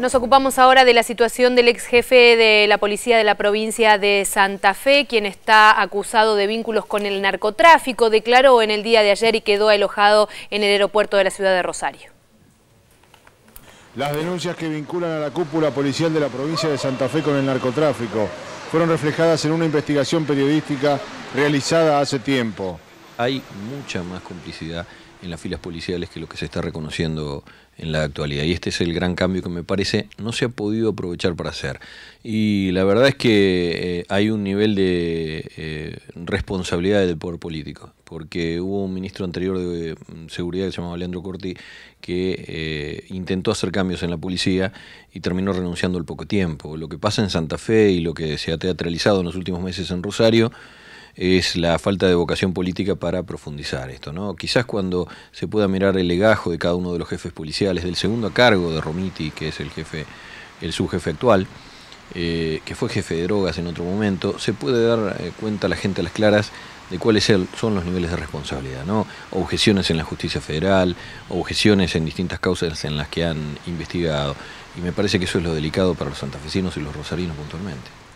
Nos ocupamos ahora de la situación del ex jefe de la policía de la provincia de Santa Fe, quien está acusado de vínculos con el narcotráfico, declaró en el día de ayer y quedó alojado en el aeropuerto de la ciudad de Rosario. Las denuncias que vinculan a la cúpula policial de la provincia de Santa Fe con el narcotráfico fueron reflejadas en una investigación periodística realizada hace tiempo hay mucha más complicidad en las filas policiales que lo que se está reconociendo en la actualidad. Y este es el gran cambio que me parece no se ha podido aprovechar para hacer. Y la verdad es que eh, hay un nivel de eh, responsabilidad del poder político, porque hubo un ministro anterior de mm, seguridad que se llamaba Leandro Corti que eh, intentó hacer cambios en la policía y terminó renunciando al poco tiempo. Lo que pasa en Santa Fe y lo que se ha teatralizado en los últimos meses en Rosario, es la falta de vocación política para profundizar esto. ¿no? Quizás cuando se pueda mirar el legajo de cada uno de los jefes policiales, del segundo a cargo de Romiti, que es el jefe, el subjefe actual, eh, que fue jefe de drogas en otro momento, se puede dar eh, cuenta a la gente a las claras de cuáles son los niveles de responsabilidad, ¿no? Objeciones en la justicia federal, objeciones en distintas causas en las que han investigado. Y me parece que eso es lo delicado para los santafesinos y los rosarinos puntualmente.